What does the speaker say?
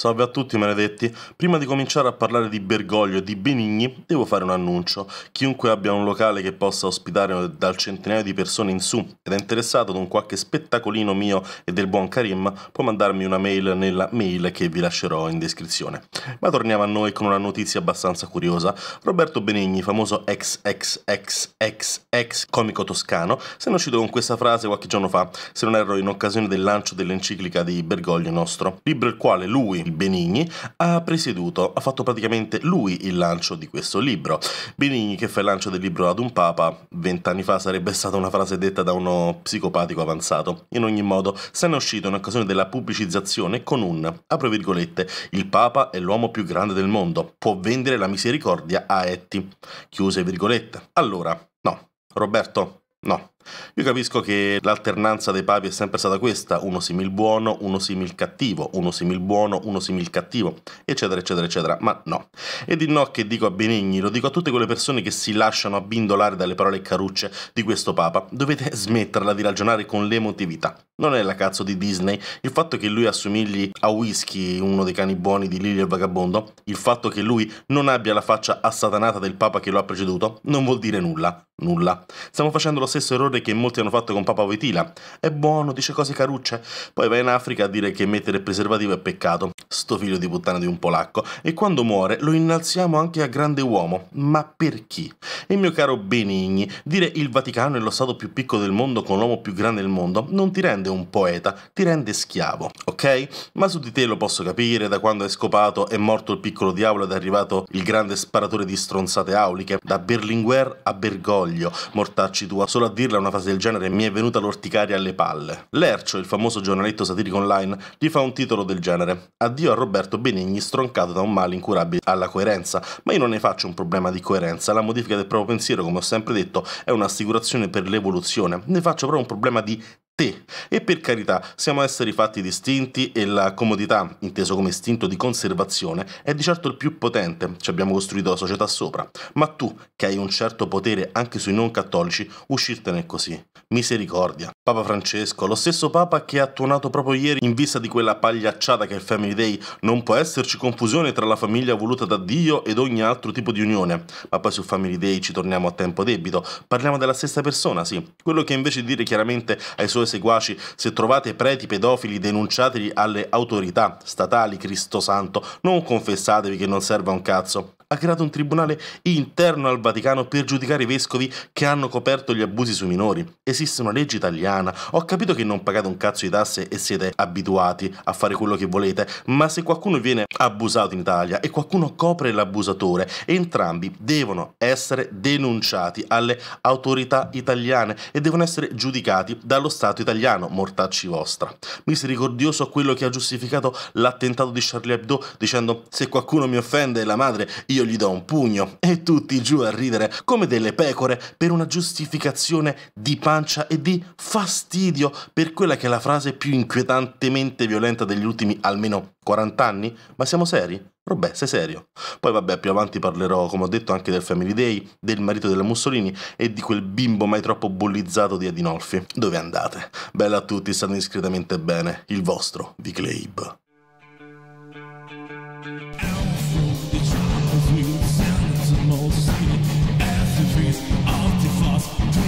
Salve a tutti maledetti, prima di cominciare a parlare di Bergoglio e di Benigni devo fare un annuncio, chiunque abbia un locale che possa ospitare dal centinaio di persone in su ed è interessato ad un qualche spettacolino mio e del buon Karim può mandarmi una mail nella mail che vi lascerò in descrizione. Ma torniamo a noi con una notizia abbastanza curiosa, Roberto Benigni, famoso ex ex ex ex ex comico toscano, se ne è uscito con questa frase qualche giorno fa, se non erro in occasione del lancio dell'enciclica di Bergoglio nostro, libro il quale lui di Benigni, ha presieduto, ha fatto praticamente lui il lancio di questo libro. Benigni che fa il lancio del libro ad un papa, vent'anni fa sarebbe stata una frase detta da uno psicopatico avanzato. In ogni modo, se ne è uscito in occasione della pubblicizzazione con un, apro virgolette, il papa è l'uomo più grande del mondo, può vendere la misericordia a Etti. Chiuse virgolette. Allora, no, Roberto, no. Io capisco che l'alternanza dei papi è sempre stata questa, uno simil buono, uno simil cattivo, uno simil buono, uno simil cattivo, eccetera, eccetera, eccetera, ma no. E di no che dico a Benigni, lo dico a tutte quelle persone che si lasciano abbindolare dalle parole carucce di questo papa, dovete smetterla di ragionare con l'emotività. Non è la cazzo di Disney, il fatto che lui assomigli a Whisky, uno dei cani buoni di Lily il vagabondo, il fatto che lui non abbia la faccia assatanata del papa che lo ha preceduto, non vuol dire nulla nulla. Stiamo facendo lo stesso errore che molti hanno fatto con Papa Voitila. È buono, dice cose carucce, poi va in Africa a dire che mettere preservativo è peccato. Sto figlio di puttana di un polacco. E quando muore lo innalziamo anche a grande uomo. Ma per chi? E mio caro Benigni, dire il Vaticano è lo stato più piccolo del mondo con l'uomo più grande del mondo non ti rende un poeta, ti rende schiavo, ok? Ma su di te lo posso capire, da quando è scopato è morto il piccolo diavolo ed è arrivato il grande sparatore di stronzate auliche, da Berlinguer a Bergoglio voglio, mortacci tua, solo a dirla una frase del genere mi è venuta l'orticaria alle palle. Lercio, il famoso giornaletto satirico online, gli fa un titolo del genere. Addio a Roberto Benigni stroncato da un male incurabile alla coerenza, ma io non ne faccio un problema di coerenza, la modifica del proprio pensiero, come ho sempre detto, è un'assicurazione per l'evoluzione, ne faccio però un problema di te. E per carità, siamo esseri fatti distinti e la comodità, inteso come istinto di conservazione, è di certo il più potente, ci abbiamo costruito la società sopra. Ma tu, che hai un certo potere anche sui non cattolici, uscirtene così. Misericordia. Papa Francesco, lo stesso Papa che ha tuonato proprio ieri in vista di quella pagliacciata che è il Family Day, non può esserci confusione tra la famiglia voluta da Dio ed ogni altro tipo di unione. Ma poi su Family Day ci torniamo a tempo debito. Parliamo della stessa persona, sì. Quello che invece di dire chiaramente ai suoi seguaci, se trovate preti pedofili denunciateli alle autorità statali, Cristo Santo, non confessatevi che non serve a un cazzo ha creato un tribunale interno al Vaticano per giudicare i vescovi che hanno coperto gli abusi sui minori. Esiste una legge italiana, ho capito che non pagate un cazzo di tasse e siete abituati a fare quello che volete, ma se qualcuno viene abusato in Italia e qualcuno copre l'abusatore, entrambi devono essere denunciati alle autorità italiane e devono essere giudicati dallo Stato italiano, mortacci vostra. Misericordioso a quello che ha giustificato l'attentato di Charlie Hebdo dicendo se qualcuno mi offende la madre io io gli do un pugno e tutti giù a ridere come delle pecore per una giustificazione di pancia e di fastidio per quella che è la frase più inquietantemente violenta degli ultimi almeno 40 anni? Ma siamo seri? Robè, sei serio? Poi vabbè, più avanti parlerò, come ho detto, anche del Family Day, del marito della Mussolini e di quel bimbo mai troppo bollizzato di Adinolfi. Dove andate? Bella a tutti, stanno discretamente bene. Il vostro, Vicleib. Awesome.